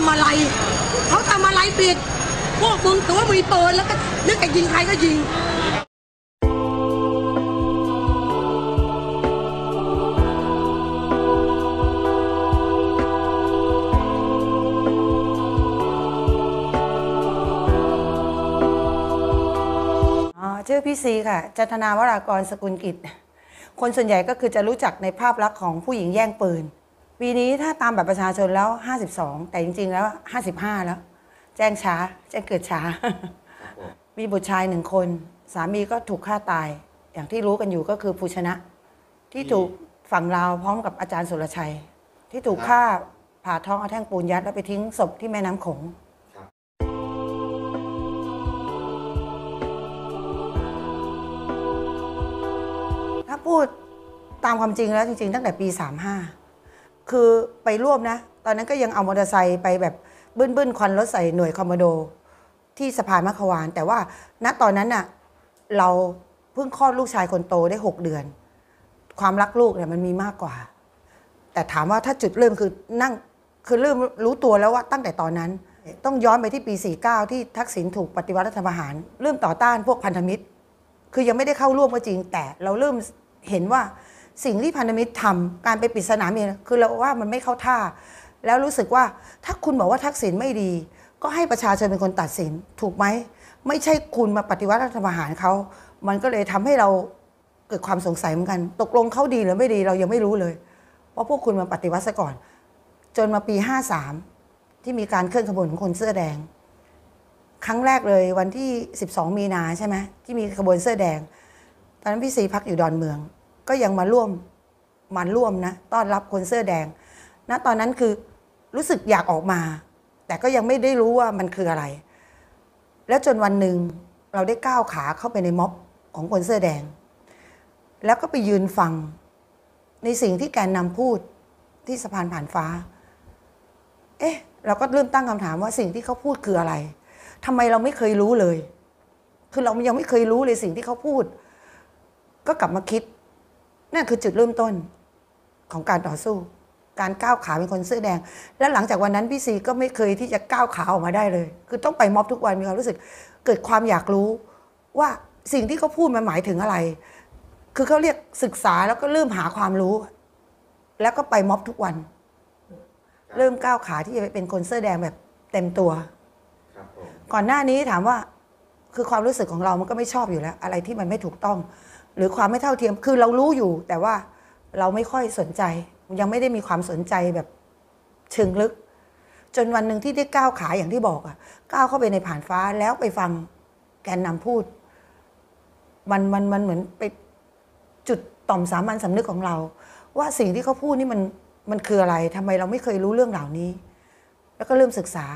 ทำอะไรเขาทำอะไรผิด พวกมึงตัวมีปืนแล้วก็นึกจะยิงใครก็ยิงชื่อพี่ซีค่ะ จันทนาวรากรสกุลกิจคนส่วนใหญ่ก็คือจะรู้จักในภาพลักษณ์ของผู้หญิงแย่งปืนปีนี้ถ้าตามแบบประชาชนแล้ว 52 แต่จริงๆ แล้ว 55 แล้ว แจ้งช้าแจ้งเกิดช้า มีบุตรชายหนึ่งคน สามีก็ถูกฆ่าตาย อย่างที่รู้กันอยู่ก็คือภูชนะ ที่ถูกฝั่งลาวพร้อมกับอาจารย์สุรชัย ที่ถูกฆ่าผ่าท้องเอาแท่งปูนยัด แล้วไปทิ้งศพที่แม่น้ำโขงถ้าพูดตามความจริงแล้วจริง ๆ ตั้งแต่ปี 35คือไปร่วมนะ ตอนนั้นก็ยังเอามอเตอร์ไซค์ไปแบบบึ้นบึ้นควันรถใส่หน่วยคอมโมโด ที่สะพานมะขวานแต่ว่าณตอนนั้นน่ะเราเพิ่งคลอดลูกชายคนโตได้ 6 เดือน ความรักลูกเนี่ยมันมีมากกว่า แต่ถามว่าถ้าจุดเริ่มคือนั่ง คือเริ่มรู้ตัวแล้วว่าตั้งแต่ตอนนั้น ต้องย้อนไปที่ปี 49 ที่ทักษิณถูกปฏิวัติรัฐประหารเริ่มต่อต้านพวกพันธมิตร คือยังไม่ได้เข้าร่วมก็จริง แต่เราเริ่มเห็นว่าสิ่งที่พันธมิตรทำการไปปิดสนามเองคือเราว่ามันไม่เข้าท่า แล้วรู้สึกว่าถ้าคุณบอกว่าทักษิณไม่ดี ก็ให้ประชาชนเป็นคนตัดสินถูกไหม ไม่ใช่คุณมาปฏิวัติรัฐประหารเขา มันก็เลยทำให้เราเกิดความสงสัยเหมือนกัน ตกลงเขาดีหรือไม่ดีเรายังไม่รู้เลย เพราะพวกคุณมาปฏิวัติซะก่อน จนมาปี 53 ที่มีการเคลื่อนขบวนของคนเสื้อแดง ครั้งแรกเลย วันที่ 12 มีนาใช่ไหมที่มีขบวนเสื้อแดงตอนนั้นพี่สีพักอยู่ดอนเมืองก็ยังมาร่วมมาร่วมนะ ต้อนรับคนเสื้อแดง ณตอนนั้นคือรู้สึกอยากออกมา แต่ก็ยังไม่ได้รู้ว่ามันคืออะไร แล้วจนวันหนึ่งเราได้ก้าวขาเข้าไปในม็อบของคนเสื้อแดง แล้วก็ไปยืนฟังในสิ่งที่แกนนำพูดที่สะพานผ่านฟ้า เอ๊ะเราก็เริ่มตั้งคำถามว่าสิ่งที่เขาพูดคืออะไรทำไมเราไม่เคยรู้เลย คือเรายังไม่เคยรู้เลยสิ่งที่เขาพูด ก็กลับมาคิดนั่นคือจุดเริ่มต้นของการต่อสู้ การก้าวขาเป็นคนเสื้อแดง และหลังจากวันนั้นพี่ซีก็ไม่เคยที่จะก้าวขาออกมาได้เลย คือต้องไปม็อบทุกวันมีความรู้สึกเกิดความอยากรู้ว่าสิ่งที่เขาพูดมันหมายถึงอะไร คือเขาเรียกศึกษาแล้วก็เริ่มหาความรู้ แล้วก็ไปม็อบทุกวัน เริ่มก้าวขาที่จะเป็นคนเสื้อแดงแบบเต็มตัว ก่อนหน้านี้ถามว่าคือความรู้สึกของเรามันก็ไม่ชอบอยู่แล้ว อะไรที่มันไม่ถูกต้องหรือความไม่เท่าเทียม คือเรารู้อยู่ แต่ว่าเราไม่ค่อยสนใจ ยังไม่ได้มีความสนใจแบบเชิงลึก จนวันหนึ่งที่ได้ก้าวขาอย่างที่บอกอะก้าวเข้าไปในผ่านฟ้าแล้วไปฟังแกนนำพูดมันมันมันเหมือนไปจุดต่อมสามัญสำนึกของเรา ว่าสิ่งที่เขาพูดนี่มัน มันคืออะไร ทำไมเราไม่เคยรู้เรื่องเหล่านี้ แล้วก็เริ่มศึกษา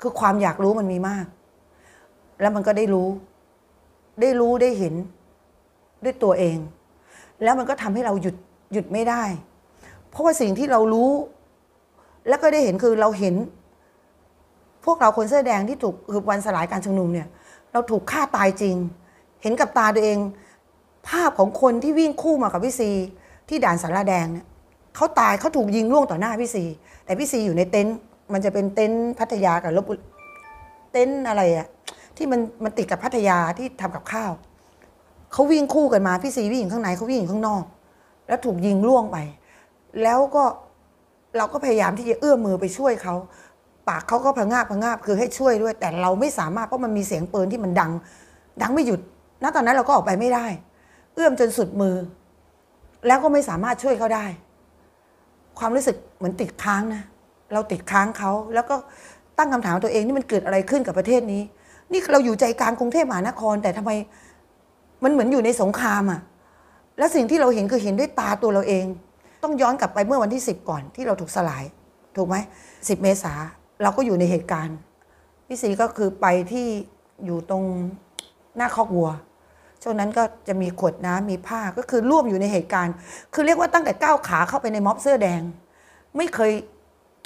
คือความอยากรู้มันมีมาก แล้วมันก็ได้รู้ ได้รู้ได้เห็นด้วยตัวเอง แล้วมันก็ทำให้เราหยุด หยุดไม่ได้เพราะว่าสิ่งที่เรารู้ แล้วก็ได้เห็นคือเราเห็น พวกเราคนเสื้อแดงที่ถูกคือวันสลายการชุมนุมเนี่ยเราถูกฆ่าตายจริง เห็นกับตาตัวเอง ภาพของคนที่วิ่งคู่มากับพี่ซี ที่ด่านสาราแดงเนี่ยเขาตายเขาถูกยิงล่วงต่อหน้าพี่ซีแต่พี่ซีอยู่ในเต็นท์มันจะเป็นเต็นท์พัทยากับลบเต็นท์อะไรอะที่มันมันติดกับพัทยาที่ทำกับข้าวเขาวิ่งคู่กันมาพี่ซีวิ่งข้างในเขาวิ่งข้างนอก แล้วถูกยิงล่วงไป แล้วก็เราก็พยายามที่จะเอื้อมมือไปช่วยเขาปากเขาก็พะงาบพะงาบคือให้ช่วยด้วย แต่เราไม่สามารถเพราะมันมีเสียงปืนที่มันดัง ดังไม่หยุดณตอนนั้นเราก็ออกไปไม่ได้ เอื้อมจนสุดมือ แล้วก็ไม่สามารถช่วยเขาได้ ความรู้สึกเหมือนติดค้างนะ เราติดค้างเขาแล้วก็ตั้งคำถามตัวเองนี่มันเกิดอะไรขึ้นกับประเทศนี้ นี่เราอยู่ใจกลางกรุงเทพมหานครแต่ทำไมมันเหมือนอยู่ในสงครามอะและสิ่งที่เราเห็นคือเห็นด้วยตาตัวเราเอง ต้องย้อนกลับไปเมื่อวันที่ 10 ก่อนที่เราถูกสลาย ถูกไหมสิบเมษาเราก็อยู่ในเหตุการณ์พี่สีก็คือไปที่อยู่ตรงหน้าคอกวัว ช่วงนั้นก็จะมีขวดน้ำมีผ้าก็คือร่วมอยู่ในเหตุการณ์ คือเรียกว่าตั้งแต่ก้าวขาเข้าไปในม็อบเสื้อแดงไม่เคย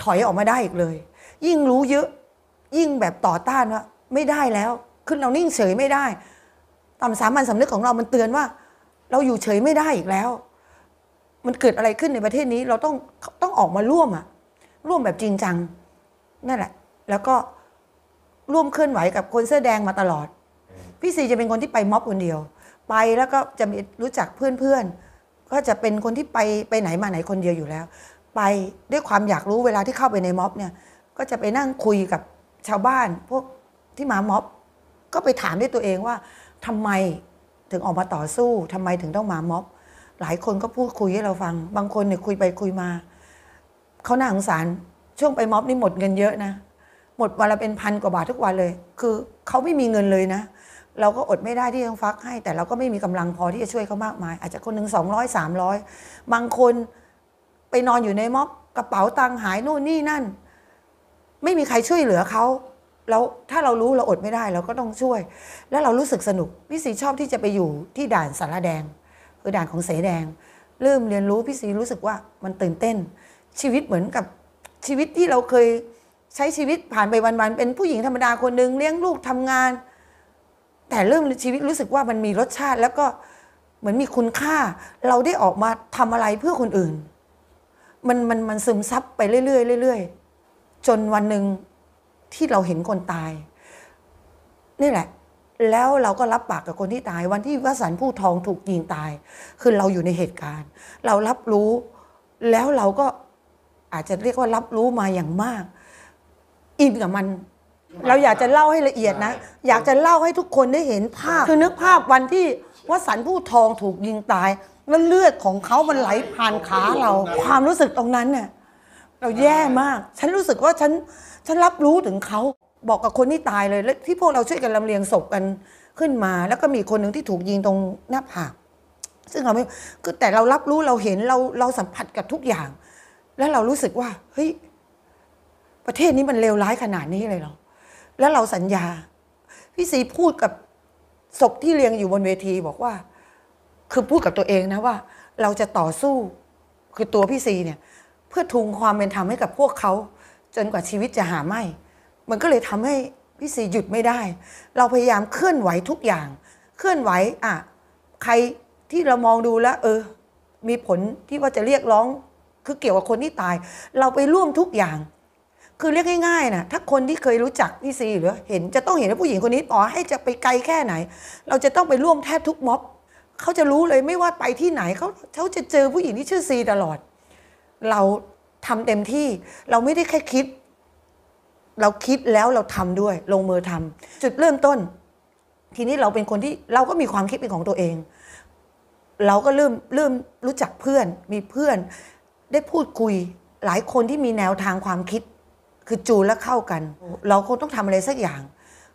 ถอยออกมาได้อีกเลย ยิ่งรู้เยอะยิ่งแบบต่อต้านว่าไม่ได้แล้วคือเรานิ่งเฉยไม่ได้ความสามัญสำนึกของเรามันเตือนว่า เราอยู่เฉยไม่ได้อีกแล้ว มันเกิดอะไรขึ้นในประเทศนี้ เราต้องต้องออกมาร่วมอะร่วมแบบจริงจัง นั่นแหละ แล้วก็ร่วมเคลื่อนไหวกับคนเสื้อแดงมาตลอด พี่ซีจะเป็นคนที่ไปม็อบคนเดียว ไปแล้วก็จะมีรู้จักเพื่อนๆ ก็จะเป็นคนที่ไปไปไหนมาไหนคนเดียวอยู่แล้ว ไปด้วยความอยากรู้เวลาที่เข้าไปในม็อบเนี่ย ก็จะไปนั่งคุยกับชาวบ้าน พวกที่มาม็อบ ก็ไปถามด้วยตัวเองว่าทำไมถึงออกมาต่อสู้ทำไมถึงต้องมาม็อบ หลายคนก็พูดคุยให้เราฟัง บางคนเนี่ยคุยไปคุยมา เขาหน้าสงสารช่วงไปม็อบนี่หมดเงินเยอะนะหมดวันละเป็นพันกว่าบาททุกวันเลย คือเขาไม่มีเงินเลยนะ เราก็อดไม่ได้ที่ต้องฟักให้แต่เราก็ไม่มีกำลังพอที่จะช่วยเขามากมายอาจจะคนหนึ่งสองร้อยสามร้อยบางคนไปนอนอยู่ในม็อบกระเป๋าตังค์หายนู่นนี่นั่น ไม่มีใครช่วยเหลือเขาแล้วถ้าเรารู้เราอดไม่ได้เราก็ต้องช่วย แล้วเรารู้สึกสนุกพี่สีชอบที่จะไปอยู่ที่ด่านสารแดง คือด่านของเสแดง เริ่มเรียนรู้พี่สีรู้สึกว่ามันตื่นเต้น ชีวิตเหมือนกับชีวิตที่เราเคยใช้ชีวิตผ่านไปวันๆเป็นผู้หญิงธรรมดาคนหนึ่งเลี้ยงลูกทำงาน แต่เริ่มชีวิตรู้สึกว่ามันมีรสชาติแล้วก็เหมือนมีคุณค่า เราได้ออกมาทำอะไรเพื่อคนอื่นมันมันมันซึมซับไปเรื่อยๆเรื่อยๆ จนวันหนึ่งที่เราเห็นคนตายนี่แหละ แล้วเราก็รับปากกับคนที่ตาย วันที่วสันผู้ทองถูกยิงตาย คือเราอยู่ในเหตุการณ์ เรารับรู้ แล้วเราก็อาจจะเรียกว่ารับรู้มาอย่างมาก อินกับมัน เราอยากจะเล่าให้ละเอียดนะอยากจะเล่าให้ทุกคนได้เห็นภาพคือนึกภาพวันที่วสันผู้ทองถูกยิงตายแล้วเลือดของเขา มันไหลผ่านขาเราความรู้สึกตรงนั้นเนี่ยเราแย่มาก ฉันรู้สึกว่าฉันฉันรับรู้ถึงเขา บอกกับคนที่ตายเลยและที่พวกเราช่วยกันลำเลียงศพกันขึ้นมา แล้วก็มีคนหนึ่งที่ถูกยิงตรงหน้าผากซึ่งเราไม่คือแต่เรารับรู้เราเห็นเราเราสัมผัสกับทุกอย่าง แล้วเรารู้สึกว่า เฮ้ยประเทศนี้มันเลวร้ายขนาดนี้เลยเหรอ แล้วเราสัญญา พี่สีพูดกับศพที่เรียงอยู่บนเวที บอกว่า คือพูดกับตัวเองนะว่า เราจะต่อสู้ คือตัวพี่ซีเนี่ย เพื่อทุงความเป็นธรรมให้กับพวกเขาจนกว่าชีวิตจะหาไม่ มันก็เลยทำให้พี่สีหยุดไม่ได้ เราพยายามเคลื่อนไหวทุกอย่าง เคลื่อนไหว อ่ะ ใครที่เรามองดูแล้ว เออ มีผลที่ว่าจะเรียกร้อง คือเกี่ยวกับคนที่ตาย เราไปร่วมทุกอย่าง คือเรียกง่าย ๆนะถ้าคนที่เคยรู้จักพี่ซีหรือเห็น จะต้องเห็นว่าผู้หญิงคนนี้ต่อให้จะไปไกลแค่ไหน เราจะต้องไปร่วมแทบทุกม็อบ เขาจะรู้เลยไม่ว่าไปที่ไหนเขาเขาจะเจอผู้หญิงที่ชื่อซีตลอด เราทำเต็มที่เราไม่ได้แค่คิด เราคิดแล้วเราทำด้วย ลงมือทำ จุดเริ่มต้นทีนี้เราเป็นคนที่เราก็มีความคิดเป็นของตัวเอง เราก็เริ่มเริ่มรู้จักเพื่อน มีเพื่อนได้พูดคุย หลายคนที่มีแนวทางความคิด คือจูนและเข้ากันเราคงต้องทำอะไรสักอย่าง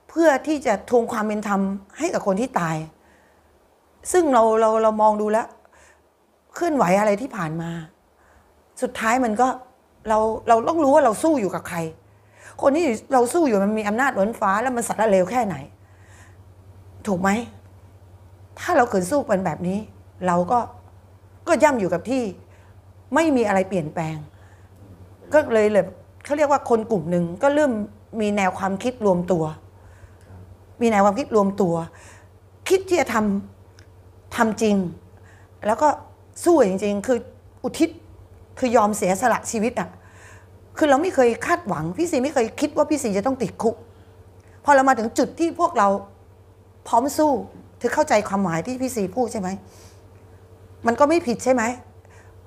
เพื่อที่จะทวงความเป็นธรรมให้กับคนที่ตาย ซึ่งเราเราเรามองดูแล้ว เคลื่อนไหวอะไรที่ผ่านมาสุดท้ายมันก็เราเราต้องรู้ว่าเราสู้อยู่กับใคร คนที่เราสู้อยู่มันมีอำนาจล้นฟ้าแล้วมันสัตละเลวแค่ไหน ถูกไหม ถ้าเราเกิดสู้เป็นแบบนี้ เราก็ก็ย่ำอยู่กับที่ ไม่มีอะไรเปลี่ยนแปลงก็เลยเลยเขาเรียกว่าคนกลุ่มหนึ่งก็เริ่มมีแนวความคิดรวมตัว มีแนวความคิดรวมตัว คิดที่จะทำทำจริง แล้วก็สู้จริงๆ คืออุทิศคือยอมเสียสละชีวิตอ่ะ คือเราไม่เคยคาดหวังพี่สีไม่เคยคิดว่าพี่สีจะต้องติดคุก พอเรามาถึงจุดที่พวกเราพร้อมสู้ถือเข้าใจความหมายที่พี่สีพูดใช่ไหม มันก็ไม่ผิดใช่ไหม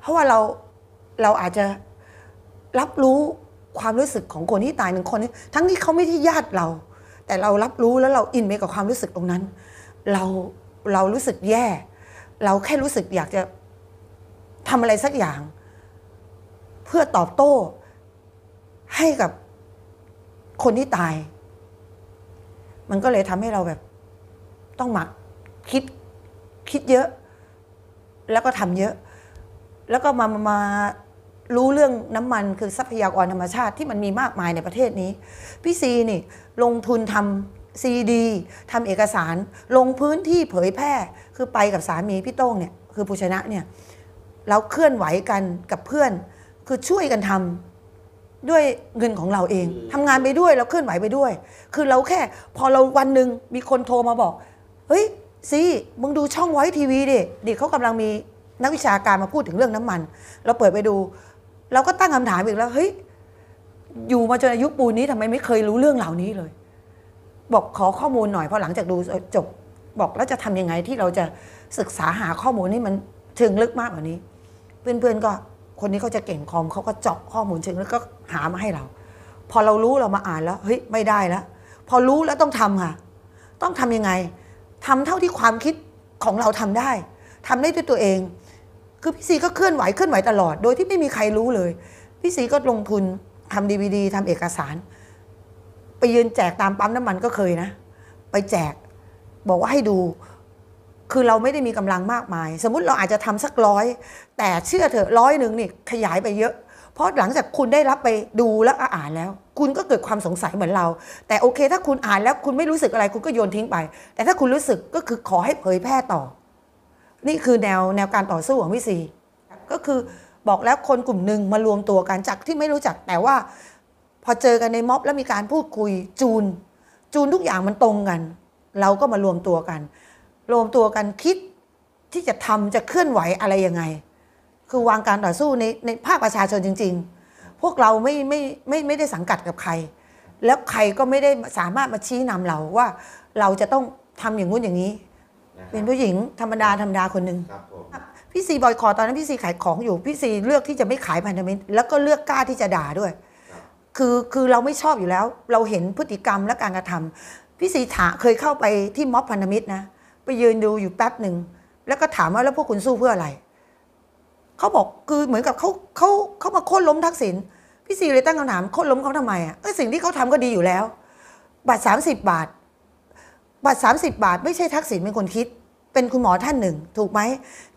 เพราะว่าเรา เราอาจจะรับรู้ความรู้สึกของคนที่ตายหนึ่งคนนี้ ทั้งที่เขาไม่ที่ญาติเรา แต่เรารับรู้แล้วเราอินไปกับความรู้สึกตรงนั้น เรา เรารู้สึกแย่ เราแค่รู้สึกอยากจะทำอะไรสักอย่างเพื่อตอบโต้ ให้กับคนที่ตาย มันก็เลยทำให้เราแบบ ต้องหมัก คิดคิดเยอะ แล้วก็ทำเยอะ แล้วก็มามารู้เรื่องน้ำมันคือทรัพยากรธรรมชาติที่มันมีมากมายในประเทศนี้ พี่ซีนี่ลงทุนทำซีดีทำเอกสารลงพื้นที่เผยแพร่ คือไปกับสามีพี่โต้งเนี่ย คือผู้ชนะเนี่ย เราเคลื่อนไหวกันกับเพื่อนคือช่วยกันทำด้วยเงินของเราเอง ทำงานไปด้วยเราเคลื่อนไหวไปด้วย คือเราแค่ พอเราวันหนึ่งมีคนโทรมาบอก เฮ้ยซีมึงดูช่องไว้ทีวีดิเด็กเขากำลังมีนักวิชาการมาพูดถึงเรื่องน้ำมัน เราเปิดไปดู เราก็ตั้งคำถามอีกแล้วเฮ้ยอยู่มาจนอายุปูนนี้ทำไมไม่เคยรู้เรื่องเหล่านี้เลย บอกขอข้อมูลหน่อยพอหลังจากดูจบ บอกแล้วจะทำยังไงที่เราจะศึกษาหาข้อมูลนี่มันถึงลึกมากกว่านี้เพื่อนๆก็คนนี้เขาจะเก่งคอมเขาก็เจาะข้อมูลเชิงแล้วก็หามาให้เรา พอเรารู้เรามาอ่านแล้วเฮ้ยไม่ได้แล้ว พอรู้แล้วต้องทำค่ะ ต้องทํำยังไง ทำเท่าที่ความคิดของเราทำได้ ทำได้ด้วยตัวเอง คือพี่ซีก็เคลื่อนไหวเคลื่อนไหวตลอดโดยที่ไม่มีใครรู้เลยพี่ซีก็ลงทุนทำดีวดีทำเอกสาร ไปยืนแจกตามปั๊มน้ำมันก็เคยนะ ไปแจกบอกว่าให้ดูคือเราไม่ได้มีกำลังมากมาย สมมุติเราอาจจะทำสักร้อยแต่เชื่อเถอะร้อยหนึ่งนี่ขยายไปเยอะ เพราะหลังจากคุณได้รับไปดูแล้วอ่านแล้ว คุณก็เกิดความสงสัยเหมือนเรา แต่โอเคถ้าคุณอ่านแล้วคุณไม่รู้สึกอะไรคุณก็โยนทิ้งไป แต่ถ้าคุณรู้สึกก็คือขอให้เผยแพร่ต่อ นี่คือแนวแนวการต่อสู้ของวิศซีก็คือบอกแล้วคนกลุ่มหนึ่งมารวมตัวกันจากที่ไม่รู้จัก แต่ว่า พอเจอกันในม็อบแล้วมีการพูดคุยจูน จูนทุกอย่างมันตรงกัน เราก็มารวมตัวกันรวมตัวกันคิดที่จะทำจะเคลื่อนไหวอะไรยังไง คือวางการต่อสู้ในในภาคประชาชนจริงๆ พวกเราไม่ไม่ไม่ไม่ได้สังกัดกับใคร แล้วใครก็ไม่ได้สามารถมาชี้นำเราว่าเราจะต้องทำอย่างงู้นอย่างนี้ เป็นผู้หญิงธรรมดาธรรมดาคนหนึ่งพี่ซีบอยคอตอนนั้นพี่ซีขายของอยู่พี่ซีเลือกที่จะไม่ขายพันธมิตร แล้วก็เลือกกล้าที่จะด่าด้วยคือคือเราไม่ชอบอยู่แล้ว เราเห็นพฤติกรรมและการกระทำพี่สีถาเคยเข้าไปที่ม็อบพันธมิตรนะไปยืนดูอยู่แป๊บหนึ่ง แล้วก็ถามว่าแล้วพวกคุณสู้เพื่ออะไร เขาบอกคือเหมือนกับเขาเขาเขามาโค่นล้มทักษิณพี่ซีเลยตั้งคำถามโค่นล้มเขาทำไมอ่ะสิ่งที่เขาทำก็ดีอยู่แล้วบัตรสามสิบบาทบัตรสามสิบบาท ไม่ใช่ทักษิณเป็นคนคิด เป็นคุณหมอท่านหนึ่ง ถูกไหม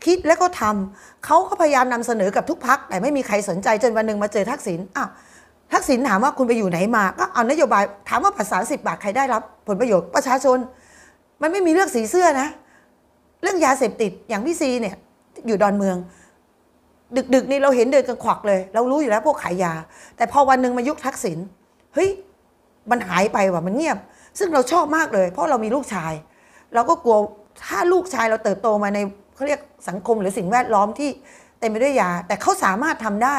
คิดแล้วก็ทำเขาก็พยายามนำเสนอกับทุกพักแต่ไม่มีใครสนใจจนวันหนึ่งมาเจอทักษิณอ่ะทักษิณถามว่าคุณไปอยู่ไหนมาก็เอานโยบายถามว่าภาษาสิบบาทใครได้รับ ผลประโยชน์ประชาชนมันไม่มีเรื่องสีเสื้อนะ เรื่องยาเสพติดอย่างพี่ซีเนี่ยอยู่ดอนเมือง ดึกๆนี่เราเห็นเดินกันขวักเลย เรารู้อยู่แล้ว พวกขายยา แต่พอวันหนึ่งมายุคทักษิณเฮ้ย มันหายไปว่ะมันเงียบ ซึ่งเราชอบมากเลย เพราะเรามีลูกชาย เราก็กลัวถ้าลูกชายเราเติบโตมาในเขาเรียกสังคมหรือสิ่งแวดล้อมที่เต็มไปด้วยยา แต่เขาสามารถทำได้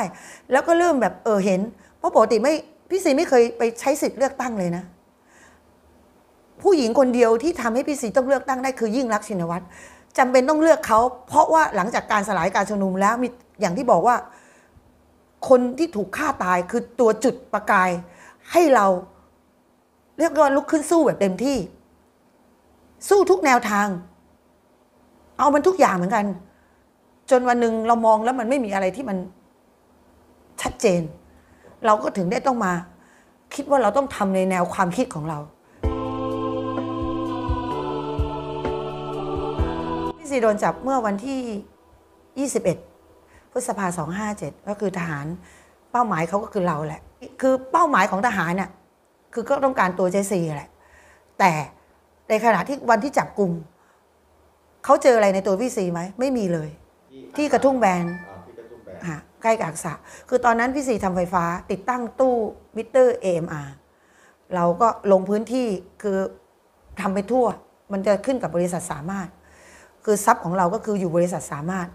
แล้วก็เริ่มแบบเออเห็นเพราะปกติไม่พี่ซีไม่เคยไปใช้สิทธิ์เลือกตั้งเลยนะผู้หญิงคนเดียวที่ทำให้พี่สีต้องเลือกตั้งได้คือยิ่งรักชินวัตรจาเป็นต้องเลือกเขา เพราะว่าหลังจากการสลายการชุมนุมแล้วมีอย่างที่บอกว่าคนที่ถูกฆ่าตายคือตัวจุดประกาย ให้เราเรียกว่าลุกขึ้นสู้แบบเต็มที่ สู้ทุกแนวทาง เอามันทุกอย่างเหมือนกัน จนวันหนึ่งเรามองแล้วมันไม่มีอะไรที่มันชัดเจน เราก็ถึงได้ต้องมา คิดว่าเราต้องทำในแนวความคิดของเราพี่ซีโดนจับเมื่อวันที่ 21 พฤษภา257 ก็คือทหารเป้าหมายเขาก็คือเราแหละ คือเป้าหมายของทหารน่ะคือก็ต้องการตัวเจซีแหละ แต่ในขณะที่วันที่จับกลุ่มเขาเจออะไรในตัวพี่ซีไหม ไม่มีเลย ที่กระทุ่งแบนใกล้กับอักะคือตอนนั้นพี่ซีทำไฟฟ้า ติดตั้งตู้มิเตอร์ AMR เราก็ลงพื้นที่คือทำไปทั่ว มันจะขึ้นกับบริษัทสามารถคือทรัพย์ของเราก็คืออยู่บริษัทสามารถ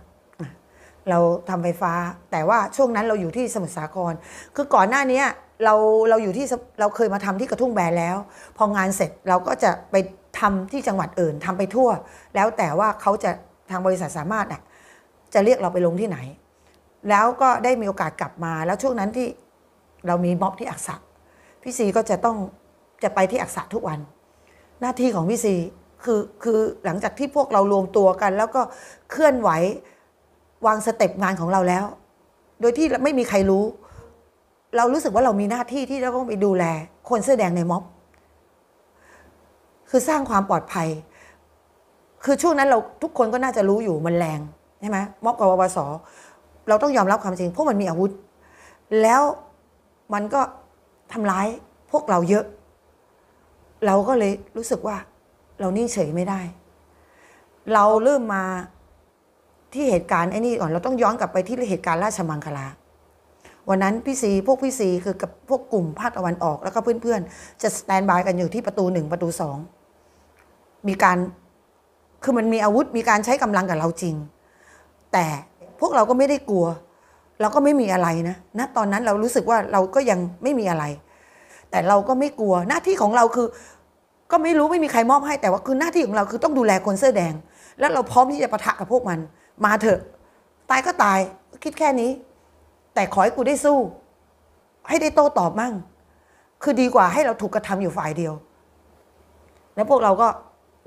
เราทำไฟฟ้า แต่ว่าช่วงนั้นเราอยู่ที่สมุทรสาคร คือก่อนหน้านี้เราเราอยู่ที่เราเคยมาทำที่กระทุ่งแบนแล้ว พองานเสร็จเราก็จะไปทำที่จังหวัดอื่นทำไปทั่ว แล้วแต่ว่าเขาจะทางบริษัทสามารถอ่ะจะเรียกเราไปลงที่ไหน แล้วก็ได้มีโอกาสกลับมาแล้วช่วงนั้นที่เรามีม็อบที่อักษะพี่ซีก็จะต้องจะไปที่อักษะทุกวัน หน้าที่ของพี่ซีคือคือหลังจากที่พวกเรารวมตัวกัน แล้วก็เคลื่อนไหววางสเต็ปงานของเราแล้ว โดยที่ไม่มีใครรู้ เรารู้สึกว่าเรามีหน้าที่ที่เราต้องไปดูแล คนเสื้อแดงในม็อบคือสร้างความปลอดภัย คือช่วงนั้นเราทุกคนก็น่าจะรู้อยู่มันแรงใช่ไหมม็อบกับวส เราต้องยอมรับความจริงเพราะมันมีอาวุธ แล้วมันก็ทำร้ายพวกเราเยอะ เราก็เลยรู้สึกว่าเรานี่เฉยไม่ได้ เราเริ่มมาที่เหตุการณ์ไอ้นี่ก่อนเราต้องย้อนกลับไปที่เหตุการณ์ราชมังคลาวันนั้นพี่สีพวกพี่สีคือกับพวกกลุ่มภาคตะวันออกแล้วก็เพื่อนๆจะสแตนบายกันอยู่ที่ประตูหนึ่งประตูสองมีการคือมันมีอาวุธ มีการใช้กำลังกับเราจริง แต่พวกเราก็ไม่ได้กลัว เราก็ไม่มีอะไรนะณนะตอนนั้นเรารู้สึกว่าเราก็ยังไม่มีอะไร แต่เราก็ไม่กลัวหน้าที่ของเราคือก็ไม่รู้ไม่มีใครมอบให้แต่ว่าคือหน้าที่ของเราคือต้องดูแลคนเสื้อแดง แล้วเราพร้อมที่จะประทะกับพวกมัน มาเถอะ ตายก็ตายคิดแค่นี้ แต่ขอให้กูได้สู้ ให้ได้โต้ตอบมั่งคือดีกว่าให้เราถูกกระทำอยู่ฝ่ายเดียว แล้วพวกเราก็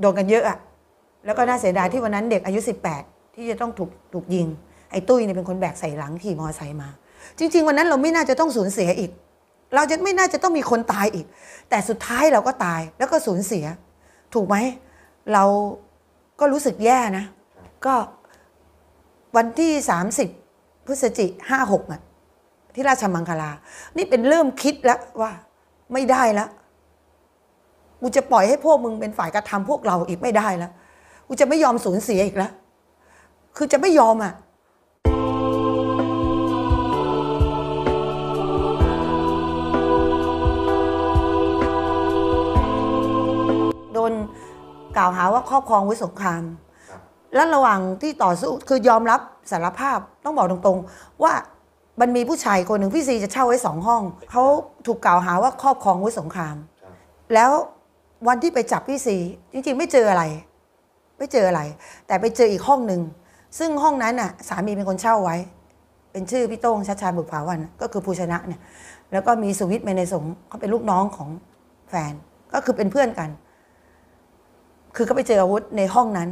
โดนกันเยอะอะแล้วก็น่าเสียดายที่วันนั้นเด็กอายุ 18 ที่จะต้องถูกถูกยิง ไอ้ตุ้ยเนี่ยเป็นคนแบกใส่หลังขี่มอไซค์มา จริง ๆ วันนั้นเราไม่น่าจะต้องสูญเสียอีกเราจะไม่น่าจะต้องมีคนตายอีก แต่สุดท้ายเราก็ตายแล้วก็สูญเสีย ถูกไหมเราก็รู้สึกแย่นะก็วันที่30พฤศจิห้าหกอ่ะที่ราชมังคลา นี่เป็นเริ่มคิดแล้วว่า ไม่ได้แล้วกูจะปล่อยให้พวกมึงเป็นฝ่ายกระทำพวกเราอีกไม่ได้แล้วกูจะไม่ยอมสูญเสียอีกแล้ว คือจะไม่ยอมอ่ะนกล่าวหาว่าครอบครองไว้สงครามและระหว่างที่ต่อสู้คือยอมรับสารภาพต้องบอกตรง ๆ ว่ามันมีผู้ชายคนหนึ่งพี่ซีจะเช่าไว้สองห้อง เขาถูกกล่าวหาว่าครอบครองไว้สงครามแล้ววันที่ไปจับพี่ซีจริงๆไม่เจออะไร ไม่เจออะไร แต่ไปเจออีกห้องหนึ่งซึ่งห้องนั้นน่ะ สามีเป็นคนเช่าไว้ เป็นชื่อพี่โต้งชัดชาบุตรภาวันก็คือภูชนะเนี่ย แล้วก็มีสุวิทย์เมนนสงเขาเป็นลูกน้องของแฟนก็คือเป็นเพื่อนกันคือก็ไปเจออาวุธในห้องนั้น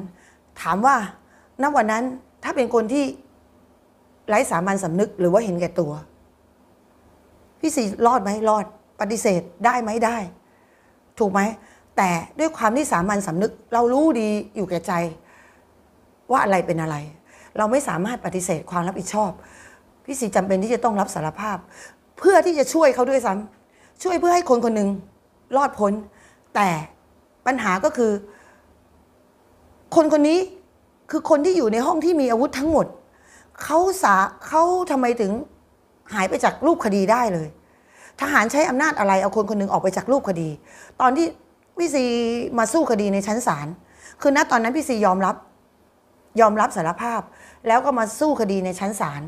ถามว่า ณ วันนั้นถ้าเป็นคนที่ไร้สามัญสำนึกหรือว่าเห็นแก่ตัว พี่สีรอดไหม รอดปฏิเสธได้ไหมได้ ถูกไหม แต่ด้วยความที่สามัญสำนึก เรารู้ดีอยู่แก่ใจ ว่าอะไรเป็นอะไร เราไม่สามารถปฏิเสธความรับผิดชอบ พี่สีจำเป็นที่จะต้องรับสารภาพ เพื่อที่จะช่วยเขาด้วยซ้ำช่วยเพื่อให้คนคนหนึ่งรอดพ้นแต่ปัญหาก็คือคนคนนี้คือคนที่อยู่ในห้องที่มีอาวุธทั้งหมด เขาสาเขาทำไมถึงหายไปจากรูปคดีได้เลย ทหารใช้อำนาจอะไร เอาคนคนหนึ่งออกไปจากรูปคดี ตอนที่พี่ซีมาสู้คดีในชั้นศาล คือณตอนนั้นพี่ซียอมรับยอมรับสารภาพ แล้วก็มาสู้คดีในชั้นศาล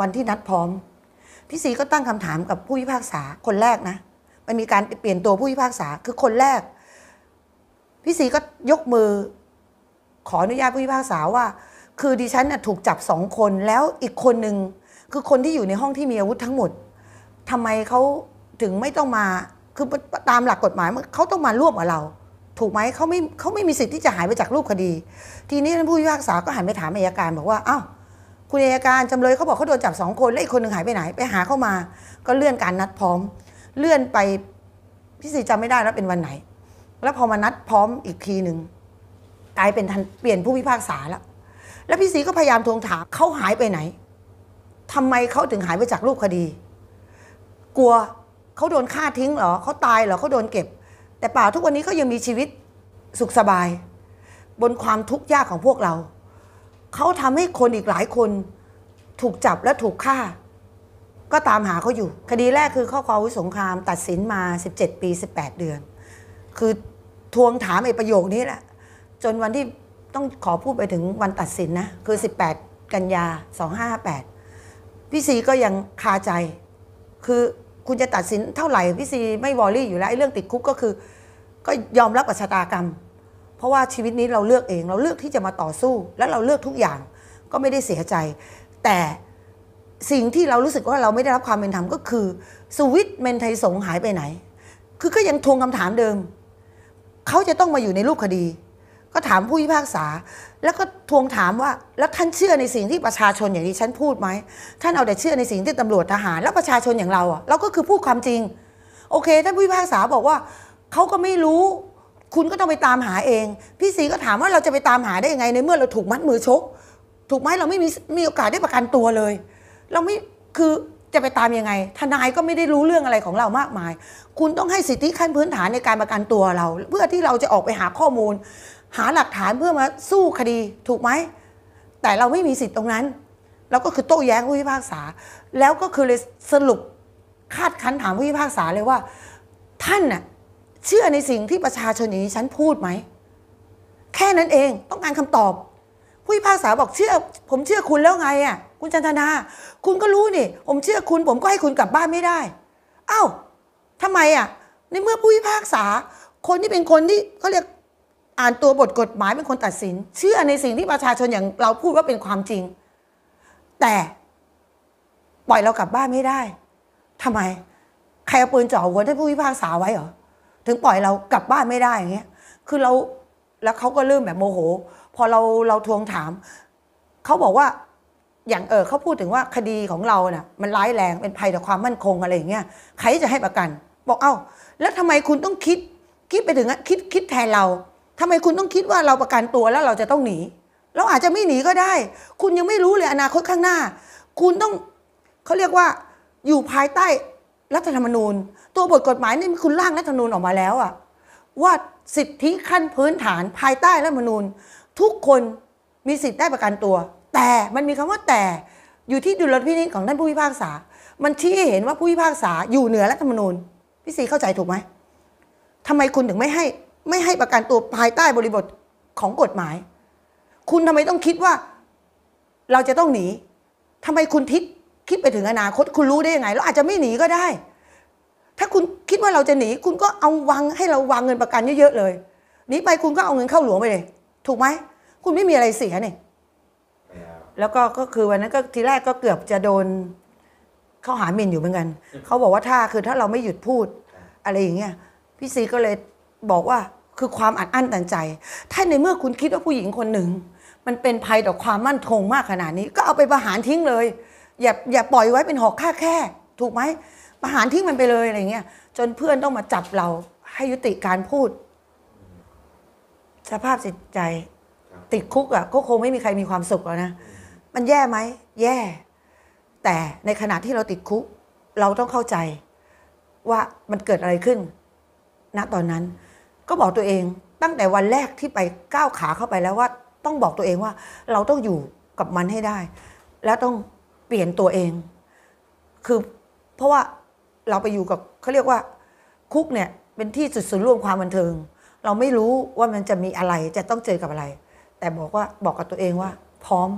วันที่นัดพร้อมพี่ซีก็ตั้งคำถามกับผู้พิพากษาคนแรกนะ มันมีการเปลี่ยนตัวผู้พิพากษาคือคนแรกพี่ซีก็ยกมือขออนุญาตผู้พิพากษาว่า คือดิฉันน่ะถูกจับสองคนแล้วอีกคนหนึ่งคือคนที่อยู่ในห้องที่มีอาวุธทั้งหมด ทำไมเขาถึงไม่ต้องมาคือตามหลักกฎหมายเขาต้องมาร่วมกับเรา ถูกไหมเขาไม่เขาไม่มีสิทธิ์ที่จะหายไปจากรูปคดี ทีนี้ท่านผู้พิพากษาก็หันไปถามอายการบอกว่าอ้าวคุณอายการจำเลยเขาบอกเขาโดนจับสองคนแล้วอีกคนหนึ่งหายไปไหนไปหาเข้ามา ก็เลื่อนการนัดพร้อม เลื่อนไปพี่สีจำไม่ได้แล้วเป็นวันไหน แล้วพอมานัดพร้อมอีกทีหนึ่งกลายเป็นเปลี่ยนผู้พิพากษาแล้ว แล้วพี่ศรีก็พยายามทวงถามเขาหายไปไหน ทำไมเขาถึงหายไปจากรูปคดี กลัวเขาโดนฆ่าทิ้งเหรอ เขาตายเหรอ เขาโดนเก็บ แต่ป่าทุกวันนี้ก็ยังมีชีวิตสุขสบาย บนความทุกข์ยากของพวกเรา เขาทำให้คนอีกหลายคนถูกจับและถูกฆ่า ก็ตามหาเขาอยู่ คดีแรกคือข้อความวิสงคราม ตัดสินมา 17 ปี 18 เดือน คือทวงถามไอ้ประโยคนี้แหละจนวันที่ต้องขอพูดไปถึงวันตัดสินนะคือ 18 กันยา 2558พี่ซีก็ยังคาใจ คือคุณจะตัดสินเท่าไหร่พี่ซีไม่วอรี่อยู่แล้วไอ้เรื่องติดคุกก็คือก็ยอมรับกับชะตากรรม เพราะว่าชีวิตนี้เราเลือกเองเราเลือกที่จะมาต่อสู้ และเราเลือกทุกอย่างก็ไม่ได้เสียใจ แต่สิ่งที่เรารู้สึกว่าเราไม่ได้รับความเป็นธรรมก็คือสวิตเมนไทยสงหายไปไหน คือก็ยังทวงคำถามเดิมเขาจะต้องมาอยู่ในรูปคดีก็ถามผู้พิพากษาแล้วก็ทวงถามว่าแล้วท่านเชื่อในสิ่งที่ประชาชนอย่างที่ฉันพูดไหมท่านเอาแต่เชื่อในสิ่งที่ตำรวจทหารแล้วประชาชนอย่างเราอ่ะเราก็คือพูดความจริง โอเคท่านผู้พิพากษาบอกว่าเขาก็ไม่รู้ คุณก็ต้องไปตามหาเอง พี่สีก็ถามว่าเราจะไปตามหาได้ยังไง ในเมื่อเราถูกมัดมือชก ถูกไหมเราไม่มีมีโอกาสได้ประกันตัวเลย เราไม่คือจะไปตามยังไง ทนายก็ไม่ได้รู้เรื่องอะไรของเรามากมาย คุณต้องให้สิทธิขั้นพื้นฐานในการประกันตัวเราเพื่อที่เราจะออกไปหาข้อมูลหาหลักฐานเพื่อมาสู้คดีถูกไหมแต่เราไม่มีสิทธิ์ตรงนั้นเราก็คือโต้แย้งผู้พิพากษา แล้วก็คือเลยสรุปคาดคั้นถามผู้พิพากษาเลยว่า ท่านน่ะเชื่อในสิ่งที่ประชาชนอย่างนี้ฉันพูดไหม แค่นั้นเองต้องการคำตอบ ผู้พิพากษาบอกเชื่อ ผมเชื่อคุณแล้วไงอ่ะ คุณจันทนา คุณก็รู้นี่ผมเชื่อคุณ ผมก็ให้คุณกลับบ้านไม่ได้ เอา้าทาไมอ่ะในเมื่อผู้พิพากษา คนที่เป็นคนที่เขาเรียกอ่านตัวบทกฎหมายเป็นคนตัดสินเชื่อในสิ่งที่ประชาชนอย่างเราพูดว่าเป็นความจริง แต่ปล่อยเรากลับบ้านไม่ได้ ทำไมใครเอาปืนจ่อหัวท่านผู้พิพากษาไว้เหรอถึงปล่อยเรากลับบ้านไม่ได้อย่างเงี้ยคือเราแล้วเขาก็เริ่มแบบโมโหพอเราเราทวงถาม เขาบอกว่าอย่างเออเขาพูดถึงว่าคดีของเราเนี่ยมันร้ายแรง เป็นภัยต่อความมั่นคงอะไรอย่างเงี้ยใครจะให้ประกัน บอกเอ้าแล้วทำไมคุณต้องคิดคิดไปถึงคิดคิดแทนเราทำไมคุณต้องคิดว่าเราประกันตัวแล้วเราจะต้องหนี เราอาจจะไม่หนีก็ได้ คุณยังไม่รู้เลยอนาคตข้างหน้า คุณต้องเขาเรียกว่าอยู่ภายใต้รัฐธรรมนูญ ตัวบทกฎหมายนี่คุณร่างรัฐธรรมนูญออกมาแล้วอะว่าสิทธิขั้นพื้นฐาน ภายใต้รัฐธรรมนูญ ทุกคนมีสิทธิ์ได้ประกันตัว แต่มันมีคำว่าแต่อยู่ที่ดุลพินิจของท่านผู้พิพากษา มันชี้ให้เห็นว่าผู้พิพากษา อยู่เหนือรัฐธรรมนูญพี่สีเข้าใจถูกไหมทำไมคุณถึงไม่ให้ไม่ให้ประกันตัวภายใต้บริบทของกฎหมาย คุณทำไมต้องคิดว่าเราจะต้องหนีทำไมคุณทิศคิดไปถึงอนาคต คุณรู้ได้ยังไงเราอาจจะไม่หนีก็ได้ ถ้าคุณคิดว่าเราจะหนี คุณก็เอาวางให้เราวางเงินประกันเยอะๆเลย หนีไปคุณก็เอาเงินเข้าหลวงไปเลย ถูกไหมคุณไม่มีอะไรเสียเนี่ยแล้วก็ก็คือวันนั้นก็ทีแรกก็เกือบจะโดนเข้าหาหมิ่นอยู่เหมือนกันเขาบอกว่าถ้าคือถ้าเราไม่หยุดพูด อะไรอย่างเงี้ยพี่ซีก็เลยบอกว่าคือความอัดอั้นตันใจ ถ้าในเมื่อคุณคิดว่าผู้หญิงคนหนึ่งมันเป็นภัยต่อความมั่นคงมากขนาดนี้ ก็เอาไปประหารทิ้งเลย อย่าอย่าปล่อยไว้เป็นหอกฆ่าแค่ ถูกไหม ประหารทิ้งมันไปเลยอะไรเงี้ยจนเพื่อนต้องมาจับเราให้ยุติการพูด สภาพจิตใจ ติดคุกอะ่ะก็คงไม่มีใครมีความสุขแล้วนะมันแย่ไหมแย่ แต่ในขณะที่เราติดคุกเราต้องเข้าใจ ว่ามันเกิดอะไรขึ้นณตอนนั้นก็บอกตัวเอง ตั้งแต่วันแรกที่ไปก้าวขาเข้าไปแล้วว่าต้องบอกตัวเองว่าเราต้องอยู่กับมันให้ได้ และต้องเปลี่ยนตัวเอง คือเพราะว่าเราไปอยู่กับเขาเรียกว่า คุกเนี่ย เป็นที่สุดสุดร่วมความบันเทิง เราไม่รู้ว่ามันจะมีอะไรจะต้องเจอกับอะไร แต่บอกว่าบอกกับตัวเองว่า พร้อม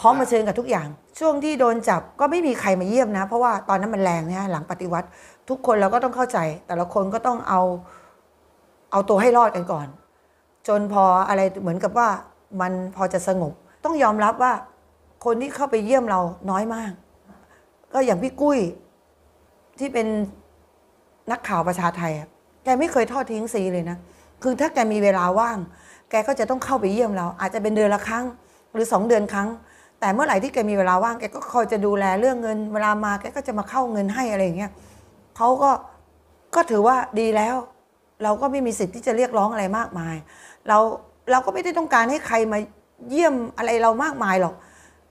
พร้อมมาเชิญกับทุกอย่าง ช่วงที่โดนจับก็ไม่มีใครมาเยี่ยมนะ เพราะว่าตอนนั้นมันแรงนะหลังปฏิวัติ ทุกคนเราก็ต้องเข้าใจ แต่ละคนก็ต้องเอาเอาตัวให้รอดกันก่อน จนพออะไรเหมือนกับว่า มันพอจะสงบ ต้องยอมรับว่า คนที่เข้าไปเยี่ยมเราน้อยมาก ก็อย่างพี่กุ้ยที่เป็นนักข่าวประชาไทย แกไม่เคยทอดทิ้งซีเลยนะคือถ้าแกมีเวลาว่าง แกก็จะต้องเข้าไปเยี่ยมเรา อาจจะเป็นเดือนละครั้ง หรือสองเดือนครั้ง แต่เมื่อไหร่ที่แกมีเวลาว่าง แกก็คอยจะดูแลเรื่องเงิน เวลามาแกก็จะมาเข้าเงินให้อะไรอย่างเงี้ยเขาก็ก็ถือว่าดีแล้วเราก็ไม่มีสิทธิ์ที่จะเรียกร้องอะไรมากมาย เราเราก็ไม่ได้ต้องการให้ใครมา เยี่ยมอะไรเรามากมายหรอก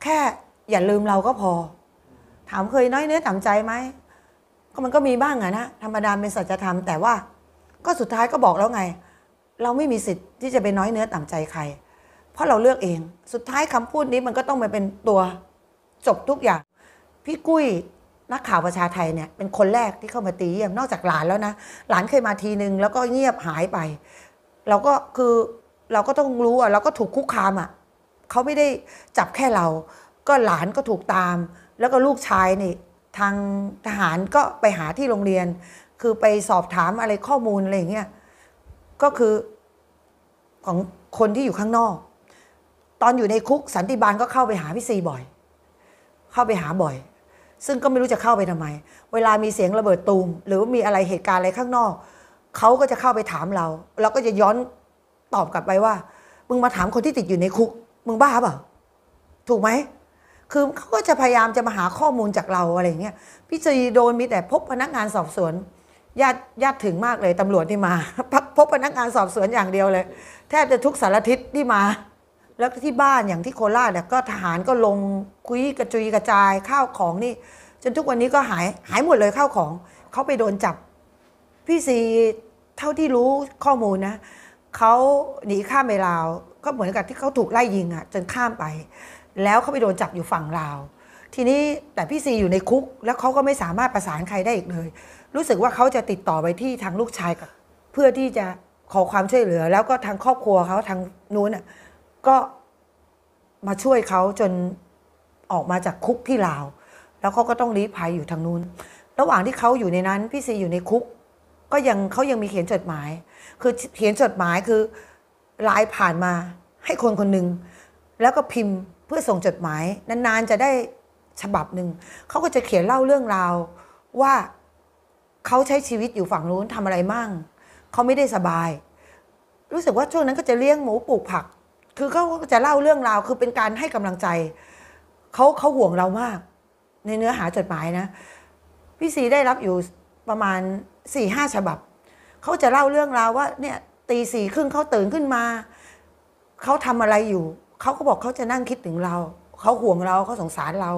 แค่อย่าลืมเราก็พอ ถามเคยน้อยเนื้อต่ำใจไหมก็มันก็มีบ้างอะนะ ธรรมดาเป็นสัจธรรมแต่ว่า ก็สุดท้ายก็บอกแล้วไง เราไม่มีสิทธิ์ที่จะไปน้อยเนื้อต่ำใจใคร เพราะเราเลือกเอง สุดท้ายคำพูดนี้มันก็ต้องมาเป็นตัวจบทุกอย่าง พี่กุ้ยนักข่าวประชาไทยเนี่ยเป็นคนแรกที่เข้ามาตีเยี่ยมนอกจากหลานแล้วนะหลานเคยมาทีนึงแล้วก็เงียบหายไป เราก็คือเราก็ต้องรู้อ่ะเราก็ถูกคุกคามอ่ะเขาไม่ได้จับแค่เรา ก็หลานก็ถูกตาม แล้วก็ลูกชายนี่ทางทหารก็ไปหาที่โรงเรียน คือไปสอบถามอะไรข้อมูลอะไรอย่างเงี้ยก็คือของคนที่อยู่ข้างนอก ตอนอยู่ในคุกสันติบาลก็เข้าไปหาพี่ซีบ่อย เข้าไปหาบ่อยซึ่งก็ไม่รู้จะเข้าไปทำไม เวลามีเสียงระเบิดตูม หรือมีอะไรเหตุการณ์อะไรข้างนอกเขาก็จะเข้าไปถามเรา เราก็จะย้อนตอบกลับไปว่า มึงมาถามคนที่ติดอยู่ในคุกมึงบ้าเปล่าถูกไหมคือเขาก็จะพยายามจะมาหาข้อมูลจากเราอะไรเงี้ยพี่จีโดนมีแต่พบพนักงานสอบสวน ญาติญาติถึงมากเลยตำรวจที่มาพบพนักงานสอบสวนอย่างเดียวเลยแทบจะทุกสารทิศที่มาแล้วที่บ้านอย่างที่โคราชเนี่ยก็ทหารก็ลงคุยกระจุยกระจายข้าวของนี่ จนทุกวันนี้ก็หายหายหมดเลยข้าวของเขาไปโดนจับพี่ซีเท่าที่รู้ข้อมูลนะเขาหนีข้ามไปลาว ก็เหมือนกับที่เขาถูกไล่ยิงอะ่ะ จนข้ามไป แล้วเขาไปโดนจับอยู่ฝั่งลาวทีนี้แต่พี่ซีอยู่ในคุก แล้วเขาก็ไม่สามารถประสานใครได้อีกเลย รู้สึกว่าเขาจะติดต่อไปที่ทางลูกชายเพื่อที่จะขอความช่วยเหลือ แล้วก็ทางครอบครัวเขาทางนู้นอ่ะก็มาช่วยเขาจนออกมาจากคุกที่ลาว แล้วเขาก็ต้องรีภัยอยู่ทางนู้น ระหว่างที่เขาอยู่ในนั้นพี่ซีอยู่ในคุก ก็ยังเขายังมีเขียนจดหมาย คือเขียนจดหมายคือลายผ่านมา ให้คนคนหนึ่งแล้วก็พิมพ์เพื่อส่งจดหมายนานๆ จะได้ฉบับหนึ่ง เขาก็จะเขียนเล่าเรื่องราวว่าเขาใช้ชีวิตอยู่ฝั่งนู้นทำอะไรมั่งเขาไม่ได้สบาย รู้สึกว่าช่วงนั้นก็จะเลี้ยงหมูปลูกผักคือเขาจะเล่าเรื่องราวคือเป็นการให้กำลังใจเขาเขาห่วงเรามาก ในเนื้อหาจดหมายนะพี่สีได้รับอยู่ประมาณสี่ห้าฉบับเขาจะเล่าเรื่องราวว่าเนี่ยตีสี่ครึ่งเขาตื่นขึ้นมาเขาทำอะไรอยู่เขาก็บอกเขาจะนั่งคิดถึงเราเขาห่วงเราเขาสงสารเรา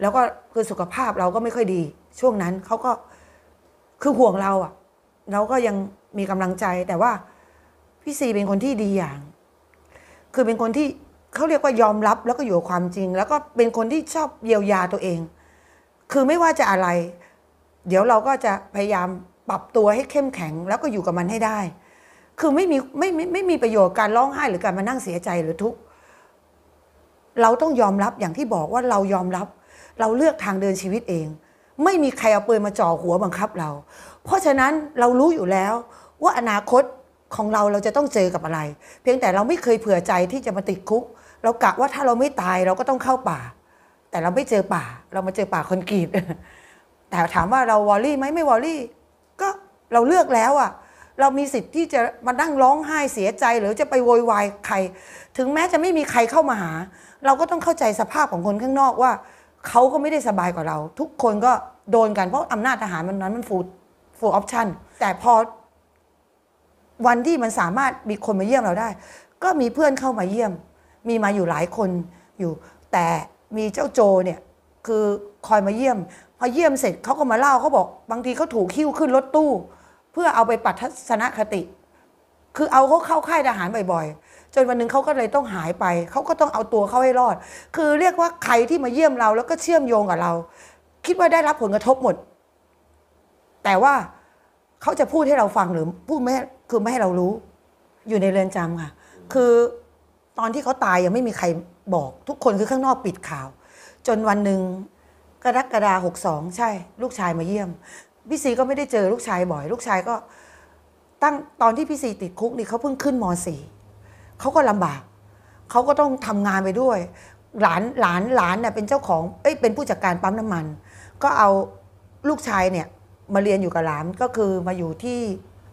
แล้วก็คือสุขภาพเราก็ไม่ค่อยดี ช่วงนั้นเขาก็คือห่วงเราอ่ะ เราก็ยังมีกำลังใจ แต่ว่าพี่ซีเป็นคนที่ดีอย่างคือเป็นคนที่เขาเรียกว่ายอมรับแล้วก็อยู่กับความจริง แล้วก็เป็นคนที่ชอบเยียวยาตัวเอง คือไม่ว่าจะอะไร เดี๋ยวเราก็จะพยายามปรับตัวให้เข้มแข็ง แล้วก็อยู่กับมันให้ได้ คือไม่มีไม่ไม่ไม่มีประโยชน์การร้องไห้หรือการมานั่งเสียใจหรือทุกข์เราต้องยอมรับอย่างที่บอกว่าเรายอมรับ เราเลือกทางเดินชีวิตเอง ไม่มีใครเอาปืนมาจ่อหัวบังคับเรา เพราะฉะนั้นเรารู้อยู่แล้วว่าอนาคตของเราเราจะต้องเจอกับอะไร เพียงแต่เราไม่เคยเผื่อใจที่จะมาติดคุก เรากะว่าถ้าเราไม่ตายเราก็ต้องเข้าป่า แต่เราไม่เจอป่า เรามาเจอป่าคนกรีดแต่ถามว่าเราวอรี่ไหมไม่วอรี่ก็เราเลือกแล้วอะเรามีสิทธิ์ที่จะมานั่งร้องไห้เสียใจหรือจะไปโวยวายใคร ถึงแม้จะไม่มีใครเข้ามาหา เราก็ต้องเข้าใจสภาพของคนข้างนอกว่าเขาก็ไม่ได้สบายกว่าเรา ทุกคนก็โดนกันเพราะอำนาจทหารมันนั้นมันฟูดฟูออปชั่นแต่พอวันที่มันสามารถมีคนมาเยี่ยมเราได้ ก็มีเพื่อนเข้ามาเยี่ยม มีมาอยู่หลายคนอยู่ แต่มีเจ้าโจเนี่ย คือคอยมาเยี่ยม พอเยี่ยมเสร็จเขาก็มาเล่าเขาบอก บางทีเขาถูกขิ้วขึ้นรถตู้ เพื่อเอาไปปัดทัศนคติ คือเอาเขาเข้าค่ายทหารบ่อยๆจนวันหนึ่งเขาก็เลยต้องหายไปเขาก็ต้องเอาตัวเขาให้รอด คือเรียกว่าใครที่มาเยี่ยมเราแล้วก็เชื่อมโยงกับเรา คิดว่าได้รับผลกระทบหมด แต่ว่าเขาจะพูดให้เราฟังหรือพูดไม่คือไม่ให้เรารู้อยู่ในเรือนจำค่ะคือตอนที่เขาตายยังไม่มีใครบอกทุกคนคือข้างนอกปิดข่าว จนวันหนึ่งกรกฎาหกสองใช่ ลูกชายมาเยี่ยมพี่ซีก็ไม่ได้เจอลูกชายบ่อย ลูกชายก็ ตั้งตอนที่พี่ซีติดคุกนี่เขาเพิ่งขึ้นมสี่เขาก็ลำบากเขาก็ต้องทำงานไปด้วย หลานหลานหลานเนี่ยเป็นเจ้าของเอ้ยเป็นผู้จัดการปั๊มน้ำมัน ก็เอาลูกชายเนี่ยมาเรียนอยู่กับหลานก็คือมาอยู่ที่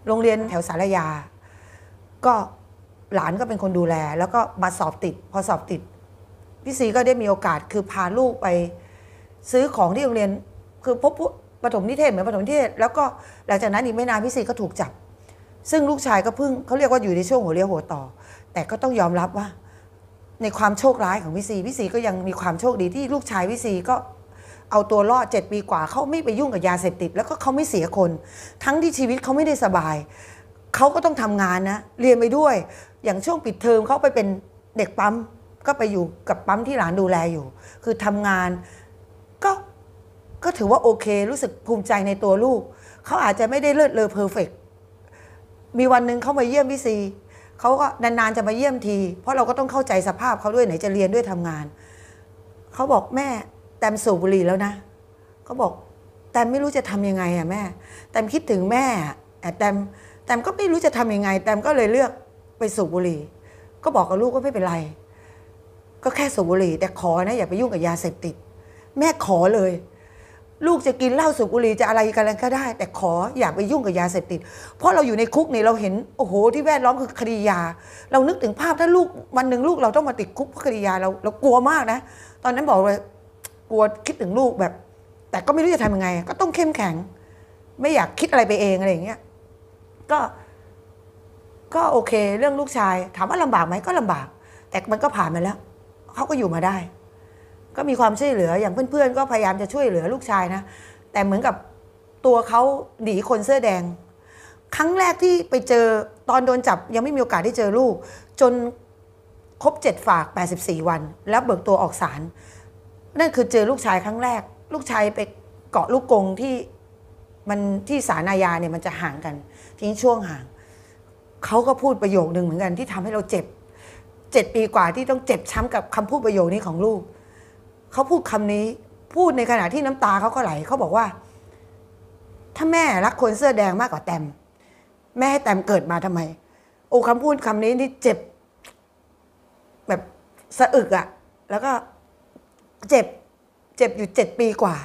โรงเรียนแถวสารยา ก็หลานก็เป็นคนดูแล แล้วก็มาสอบติด พอสอบติดพี่ซีก็ได้มีโอกาสคือพาลูกไป ซื้อของที่โรงเรียนคือพบปฐมนิเทศเหมือนปฐมนิเทศ แล้วก็หลังจากนั้นอีกไม่นานพี่ซีก็ถูกจับ ซึ่งลูกชายก็เพิ่งเขาเรียกว่าอยู่ในช่วงหัวเรียวหัวต่อ แต่ก็ต้องยอมรับว่า ในความโชคร้ายของพี่ซีพี่ซีก็ยังมีความโชคดีที่ ลูกชายพี่ซีก็เอาตัวรอดดปีกว่าเขาไม่ไปยุ่งกับยาเสพติด แล้วก็เขาไม่เสียคน ทั้งที่ชีวิตเขาไม่ได้สบาย เขาก็ต้องทำงานนะ เรียนไปด้วยอย่างช่วงปิดเทอมเขาไปเป็นเด็กปั๊มก็ไปอยู่กับปั๊มที่หลานดูแลอยู่ คือทำงานก็ ก็ถือว่าโอเค รู้สึกภูมิใจในตัวลูก เขาอาจจะไม่ได้เลิศเลอเพอร์เฟกมีวันหนึ่งเขามาเยี่ยมพี่ซีเขาก็นานๆจะมาเยี่ยมที เพราะเราก็ต้องเข้าใจสภาพเขาด้วยไหนจะเรียนด้วยทำงานเขาบอกแม่แตมสูบบุหรี่แล้วนะ ก็บอกแตมไม่รู้จะทํำยังไงอ่ะแม่แตมคิดถึงแม่อ่ะแตมแตมก็ไม่รู้จะทํำยังไง แตมก็เลยเลือกไปสูบบุหรี่ก็บอกกับลูกว่าไม่เป็นไร ก็แค่สูบบุหรี่แต่ขอนะ อย่าไปยุ่งกับยาเสพติดแม่ขอเลย ลูกจะกินเหล้าสูบบุหรี่จะอะไรกันแล้วก็ได้ แต่ขออย่าไปยุ่งกับยาเสพติดเพราะเราอยู่ในคุกนี่เราเห็นโอ้โห ที่แวดล้อมคือคดียา เรานึกถึงภาพถ้าลูกวันหนึ่งลูกเราต้องมาติดคุกเพราะคดียาเราเรากลัวมากนะตอนนั้นบอกเลยกลัวคิดถึงลูกแบบแต่ก็ไม่รู้จะทำยังไง ก็ต้องเข้มแข็ง ไม่อยากคิดอะไรไปเองอะไรอย่างเงี้ยก็ ก็โอเค เรื่องลูกชาย ถามว่าลำบากไหมก็ลำบาก แต่มันก็ผ่านมาแล้วเขาก็อยู่มาได้ ก็มีความช่วยเหลืออย่างเพื่อนๆ ก็พยายามจะช่วยเหลือลูกชายนะ แต่เหมือนกับตัวเขาหนีคนเสื้อแดง ครั้งแรกที่ไปเจอตอนโดนจับ ยังไม่มีโอกาสได้เจอลูก จนครบเจ็ดฝากแปดสสิบี่วัน แล้วเบิกตัวออกศาลนั่นคือเจอลูกชายครั้งแรก ลูกชายไปเกาะลูกกงที่มันที่สารายาเนี่ยมันจะห่างกันทิ้งช่วงห่าง เขาก็พูดประโยคหนึ่งเหมือนกัน ที่ทำให้เราเจ็บเจ็ดปีกว่าที่ต้องเจ็บ ช้ากับคำพูดประโยคนี้ของลูกเขาพูดคำนี้พูดในขณะที่น้ำตาเขาก็ไหลเขาบอกว่า ถ้าแม่รักคนเสื้อแดงมากกว่าแตมแม่ให้แตมเกิดมาทำไม โอ้คำพูดคำนี้นี่เจ็บ แบบสะอึกอะแล้วก็เจ็บ เจ็บอยู่เจ็ดปีกว่า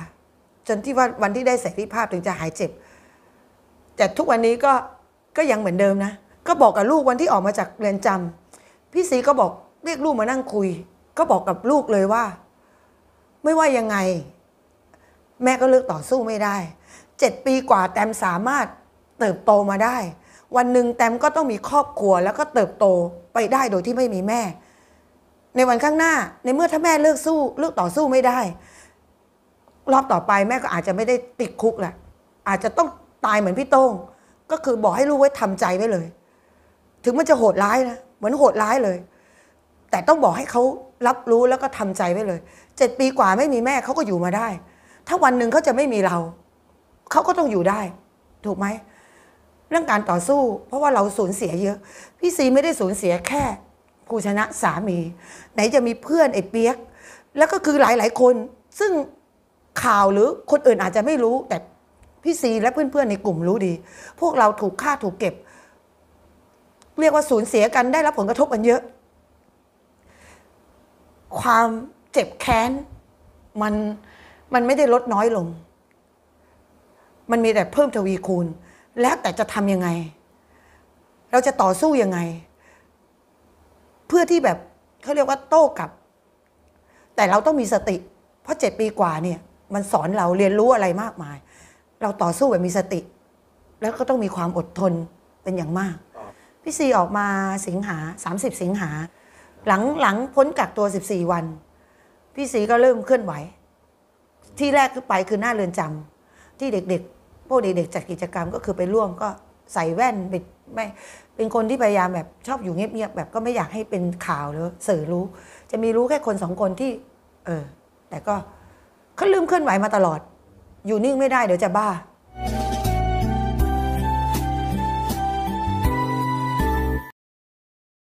จนที่ว่าวันที่ได้เสรีภาพถึงจะหายเจ็บแต่ทุกวันนี้ก็ก็ยังเหมือนเดิมนะ ก็บอกกับลูกวันที่ออกมาจากเรือนจำพี่สีก็บอกเรียกลูกมานั่งคุย ก็บอกกับลูกเลยว่า ไม่ว่ายังไง แม่ก็เลือกต่อสู้ไม่ได้เจ็ดปีกว่าแตมสามารถเติบโตมาได้ วันหนึ่งแตมก็ต้องมีครอบครัวแล้วก็เติบโตไปได้โดยที่ไม่มีแม่ในวันข้างหน้า ในเมื่อถ้าแม่เลือกสู้เลือกต่อสู้ไม่ได้รอบต่อไปแม่ก็อาจจะไม่ได้ติดคุกแหละอาจจะต้องตายเหมือนพี่โต้งก็คือบอกให้ลูกไว้ทำใจไว้เลย ถึงมันจะโหดร้ายนะเหมือนโหดร้ายเลย แต่ต้องบอกให้เขารับรู้แล้วก็ทำใจไว้เลยเจ็ดปีกว่าไม่มีแม่เขาก็อยู่มาได้ ถ้าวันหนึ่งเขาจะไม่มีเราเขาก็ต้องอยู่ได้ ถูกไหมเรื่องการต่อสู้เพราะว่าเราสูญเสียเยอะ พี่ซีไม่ได้สูญเสียแค่กูชนะสามี ไหนจะมีเพื่อนไอ้เปียก แล้วก็คือหลาย ๆ คน ซึ่งข่าวหรือคนอื่นอาจจะไม่รู้แต่พี่ซีและเพื่อนๆในกลุ่มรู้ดี พวกเราถูกฆ่าถูกเก็บ เรียกว่าสูญเสียกันได้รับผลกระทบกันเยอะ ความเจ็บแค้นมันมันไม่ได้ลดน้อยลง มันมีแต่เพิ่มทวีคูณ แล้วแต่จะทำยังไง เราจะต่อสู้ยังไงพื่อที่แบบเขาเรียกว่าโต้กลับ แต่เราต้องมีสติ เพราะเจ็ดปีกว่าเนี่ย มันสอนเราเรียนรู้อะไรมากมาย เราต่อสู้แบบมีสติ แล้วก็ต้องมีความอดทนเป็นอย่างมากพี่ซีออกมาสิงหา30สิงหาหลังหลังพ้นกักตัว 14 วัน พี่ซีก็เริ่มเคลื่อนไหว ที่แรกคือไปคือหน้าเรือนจำที่เด็กๆพวกเด็กๆจัดกิจกรรมก็คือไปร่วมก็ใส่แว่นบิดไม่เป็นคนที่พยายามแบบชอบอยู่เงียบๆแบบก็ไม่อยากให้เป็นข่าวหรือสื่อรู้ จะมีรู้แค่คนสองคนที่ เออ แต่ก็เขาลืมเคลื่อนไหวมาตลอด อยู่นิ่งไม่ได้เดี๋ยวจะบ้า